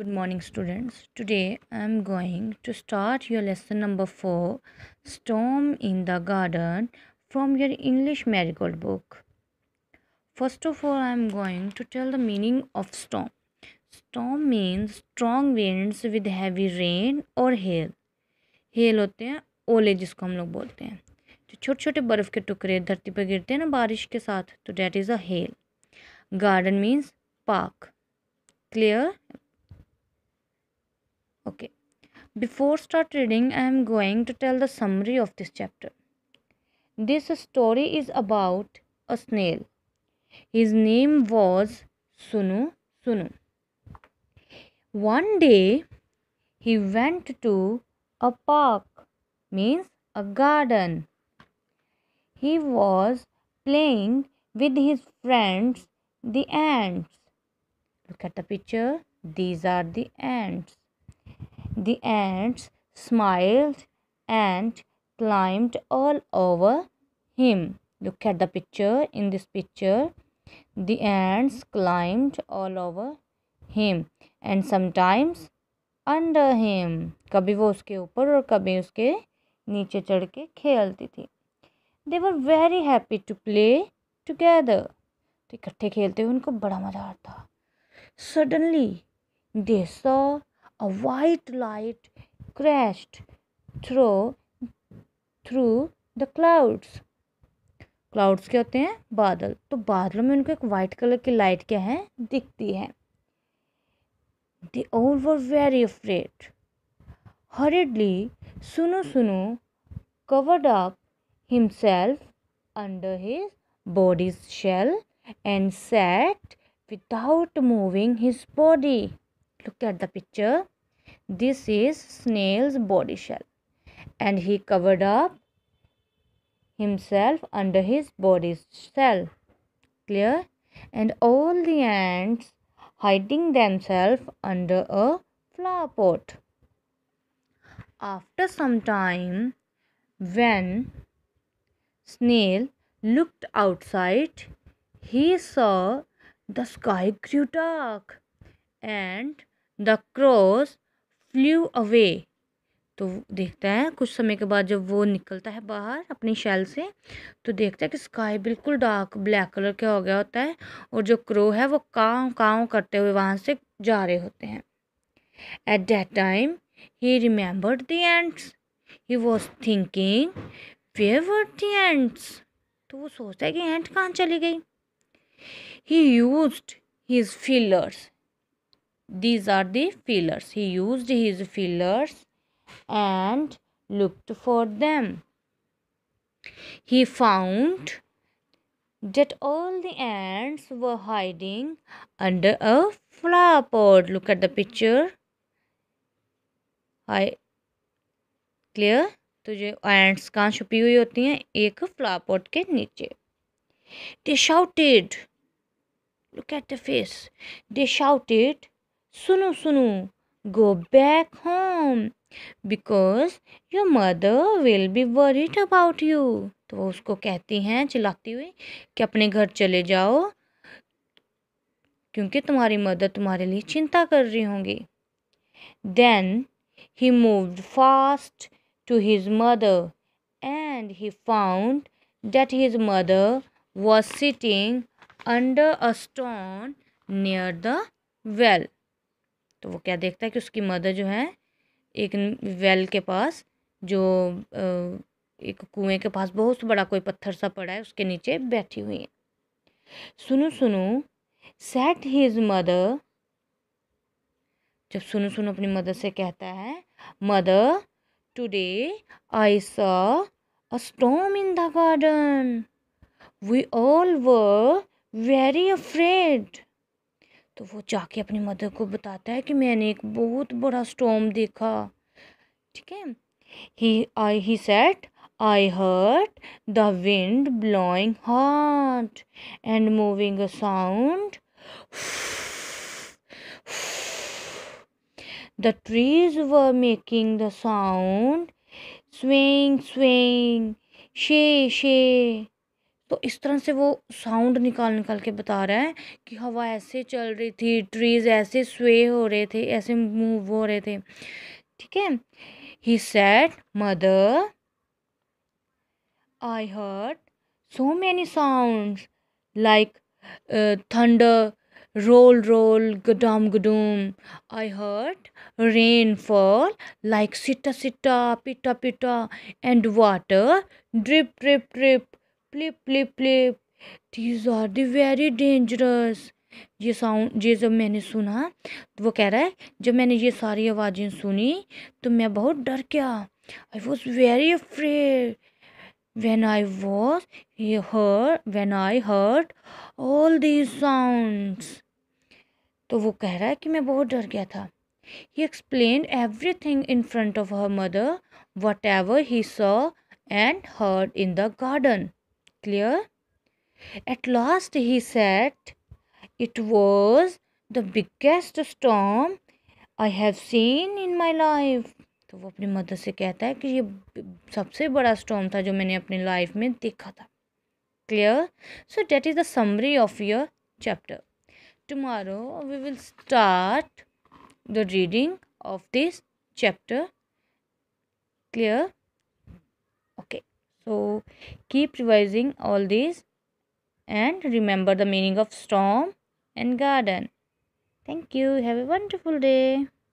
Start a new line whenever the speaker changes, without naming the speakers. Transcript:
good morning students today i'm going to start your lesson number 4 storm in the garden from your english marigold book first of all i'm going to tell the meaning of storm storm means strong winds with heavy rain or hail hail होते हैं ओले जिसको हम लोग बोलते हैं जो छोटे छोटे बर्फ़ के टुकड़े धरती पर गिरते हैं ना बारिश के साथ तो that is a hail. Garden means park. Clear okay before start reading i am going to tell the summary of this chapter this story is about a snail his name was sunu sunu one day he went to a park means a garden he was playing with his friends the ants look at the picture these are the ants The ants smiled and climbed all over him. Look at the picture. In this picture, the ants climbed all over him and sometimes under him. kabhi wo uske upar aur kabhi uske niche chadh ke khelti thi they were very happy to play together to ikatthe khelte hue unko bada maza aata suddenly they saw a white light crashed through through the clouds clouds क्या होते हैं बादल तो बादलों में उनको एक white color की light क्या है दिखती है they all were very afraid hurriedly सुनो सुनो covered up himself under his body's shell and sat without moving his body. Look at the picture. This is snail's body shell. And he covered up himself under his body shell. Clear? And all the ants hiding themselves under a flower pot. After some time, when Snail looked outside, he saw the sky grew dark and the crows flew away तो देखता है कुछ समय के बाद जब वो निकलता है बाहर अपनी शैल से तो देखता है कि स्काई बिल्कुल डार्क ब्लैक कलर का हो गया होता है और जो क्रो है वो काव काव करते हुए वहाँ से जा रहे होते हैं at that time he remembered the ants he was thinking favour the ants तो वो सोचता है कि एंड कहाँ चली गई he use his feelers these are the feelers he used his feelers and looked for them he found that all the ants were hiding under a flower pot look at the picture i clear तो जो ants कहाँ छुपी हुई होती हैं एक flower pot के नीचे They shouted. Look at the face. They shouted. सुनो सुनो go back home because your mother will be worried about you तो वो उसको कहती हैं चिल्लाती हुई कि अपने घर चले जाओ क्योंकि तुम्हारी मदर तुम्हारे लिए चिंता कर रही होंगी then he moved fast to his mother and he found that his mother was sitting under a stone near the well तो वो क्या देखता है कि उसकी मदर जो है एक वेल के पास जो एक कुएं के पास बहुत बड़ा कोई पत्थर सा पड़ा है उसके नीचे बैठी हुई है सुनो सुनो सेट हीज मदर जब सुनो सुनो अपनी मदर से कहता है mother today I saw a storm in the garden we all were very afraid तो वो जाके अपनी मदर को बताता है कि मैंने एक बहुत बड़ा स्टॉम देखा ठीक है he I he said I heard the wind blowing hard and moving a sound the trees were making the sound swing swing शे शे तो इस तरह से वो साउंड निकाल निकाल के बता रहा है कि हवा ऐसे चल रही थी ट्रीज़ ऐसे स्वे हो रहे थे ऐसे मूव हो रहे थे ठीक है he said mother I heard so many sound like thunder roll गडम गडूम I heard rain fall like सिट्टा सिट्टा पिटा पिटा and water drip drip drip plip plip plip these are the very dangerous ये साउंड ये जब मैंने सुना तो वो कह रहा है जब मैंने ये सारी आवाज़ें सुनी तो मैं बहुत डर गया I was very afraid when I was ये here when I heard all these sound तो वो कह रहा है कि मैं बहुत डर गया था he explain everything in front of her mother whatever he saw and heard in the garden clear? At last he said, It was the biggest storm I have seen in my life तो वो अपनी mother से कहता है कि ये सबसे बड़ा स्टॉम था जो मैंने अपनी लाइफ में देखा था clear so that is the summary of your chapter tomorrow we will start the reading of this chapter clear so keep revising all these and remember the meaning of storm and garden thank you have a wonderful day